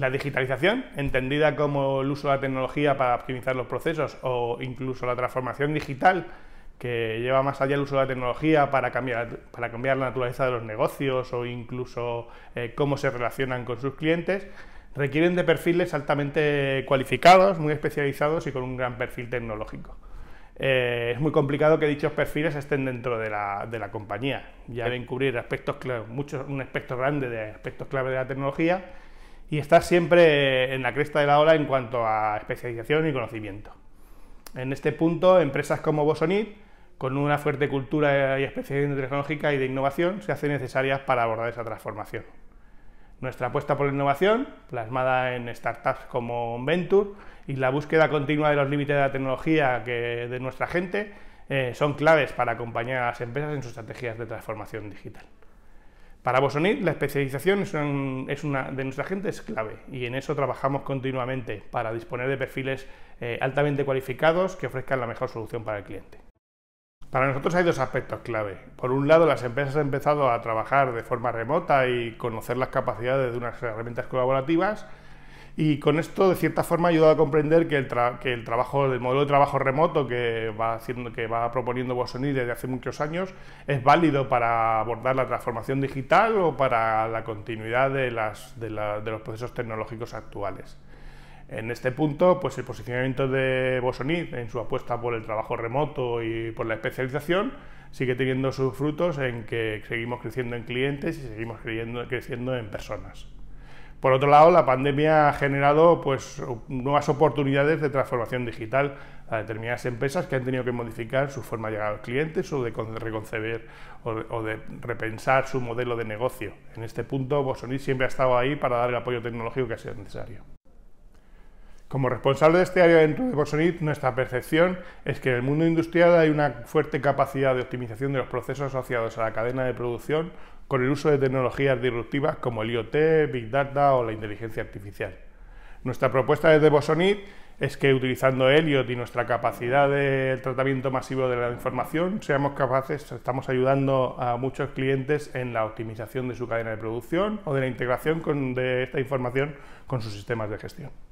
La digitalización, entendida como el uso de la tecnología para optimizar los procesos o incluso la transformación digital, que lleva más allá el uso de la tecnología para cambiar, para cambiar la naturaleza de los negocios o incluso eh, cómo se relacionan con sus clientes, requieren de perfiles altamente cualificados, muy especializados y con un gran perfil tecnológico. Eh, es muy complicado que dichos perfiles estén dentro de la, compañía. Ya deben eh. cubrir aspectos un aspecto grande de aspectos clave de la tecnología y estar siempre en la cresta de la ola en cuanto a especialización y conocimiento. En este punto, empresas como Bosonit, con una fuerte cultura y especialización tecnológica y de innovación, se hacen necesarias para abordar esa transformación. Nuestra apuesta por la innovación, plasmada en startups como Venture, y la búsqueda continua de los límites de la tecnología que, de nuestra gente, eh, son claves para acompañar a las empresas en sus estrategias de transformación digital. Para Bosonit la especialización es una, de nuestra gente es clave y en eso trabajamos continuamente para disponer de perfiles eh, altamente cualificados que ofrezcan la mejor solución para el cliente. Para nosotros hay dos aspectos clave. Por un lado, las empresas han empezado a trabajar de forma remota y conocer las capacidades de unas herramientas colaborativas y con esto, de cierta forma, ha ayudado a comprender que el, trabajo, el modelo de trabajo remoto que va, haciendo, que va proponiendo Bosonit desde hace muchos años es válido para abordar la transformación digital o para la continuidad de, los procesos tecnológicos actuales. En este punto, pues el posicionamiento de Bosonit en su apuesta por el trabajo remoto y por la especialización sigue teniendo sus frutos en que seguimos creciendo en clientes y seguimos creciendo en personas. Por otro lado, la pandemia ha generado pues, nuevas oportunidades de transformación digital a determinadas empresas que han tenido que modificar su forma de llegar a los clientes o de reconceber o de, repensar su modelo de negocio. En este punto, Bosonit siempre ha estado ahí para dar el apoyo tecnológico que ha sido necesario. Como responsable de este área dentro de Bosonit, nuestra percepción es que en el mundo industrial hay una fuerte capacidad de optimización de los procesos asociados a la cadena de producción con el uso de tecnologías disruptivas como el IoT, Big Data o la inteligencia artificial. Nuestra propuesta desde Bosonit es que utilizando Elliot y nuestra capacidad de tratamiento masivo de la información, seamos capaces, estamos ayudando a muchos clientes en la optimización de su cadena de producción o de la integración de esta información con sus sistemas de gestión.